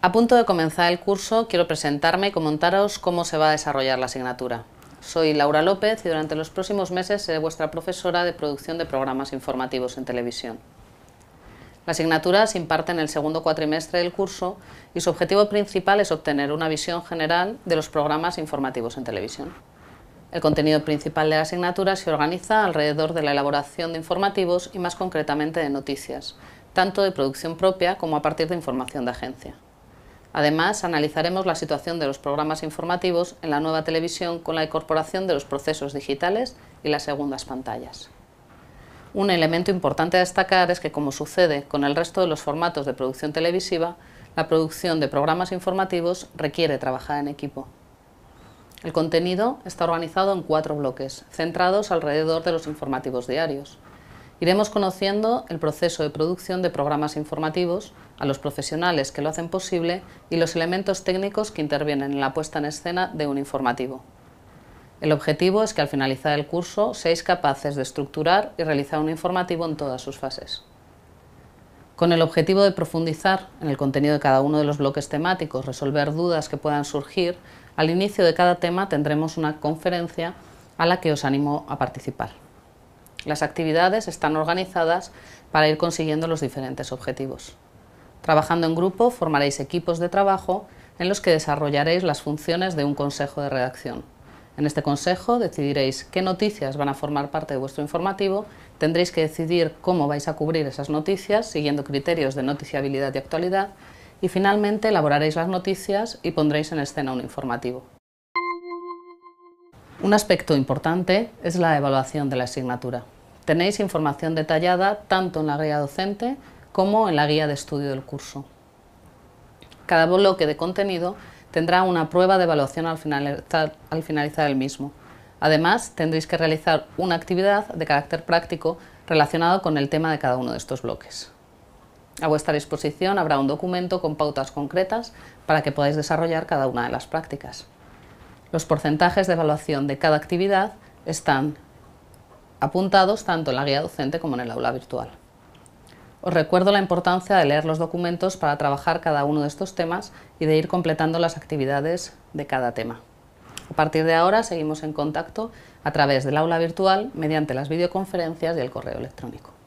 A punto de comenzar el curso, quiero presentarme y comentaros cómo se va a desarrollar la asignatura. Soy Laura López y durante los próximos meses seré vuestra profesora de producción de programas informativos en televisión. La asignatura se imparte en el segundo cuatrimestre del curso y su objetivo principal es obtener una visión general de los programas informativos en televisión. El contenido principal de la asignatura se organiza alrededor de la elaboración de informativos y más concretamente de noticias, tanto de producción propia como a partir de información de agencia. Además, analizaremos la situación de los programas informativos en la nueva televisión con la incorporación de los procesos digitales y las segundas pantallas. Un elemento importante a destacar es que, como sucede con el resto de los formatos de producción televisiva, la producción de programas informativos requiere trabajar en equipo. El contenido está organizado en cuatro bloques, centrados alrededor de los informativos diarios. Iremos conociendo el proceso de producción de programas informativos, a los profesionales que lo hacen posible y los elementos técnicos que intervienen en la puesta en escena de un informativo. El objetivo es que al finalizar el curso seáis capaces de estructurar y realizar un informativo en todas sus fases. Con el objetivo de profundizar en el contenido de cada uno de los bloques temáticos, resolver dudas que puedan surgir, al inicio de cada tema tendremos una conferencia a la que os animo a participar. Las actividades están organizadas para ir consiguiendo los diferentes objetivos. Trabajando en grupo formaréis equipos de trabajo en los que desarrollaréis las funciones de un consejo de redacción. En este consejo decidiréis qué noticias van a formar parte de vuestro informativo, tendréis que decidir cómo vais a cubrir esas noticias siguiendo criterios de noticiabilidad y actualidad y finalmente elaboraréis las noticias y pondréis en escena un informativo. Un aspecto importante es la evaluación de la asignatura. Tenéis información detallada tanto en la guía docente como en la guía de estudio del curso. Cada bloque de contenido tendrá una prueba de evaluación al finalizar, el mismo. Además, tendréis que realizar una actividad de carácter práctico relacionado con el tema de cada uno de estos bloques. A vuestra disposición habrá un documento con pautas concretas para que podáis desarrollar cada una de las prácticas. Los porcentajes de evaluación de cada actividad están apuntados tanto en la guía docente como en el aula virtual. Os recuerdo la importancia de leer los documentos para trabajar cada uno de estos temas y de ir completando las actividades de cada tema. A partir de ahora seguimos en contacto a través del aula virtual mediante las videoconferencias y el correo electrónico.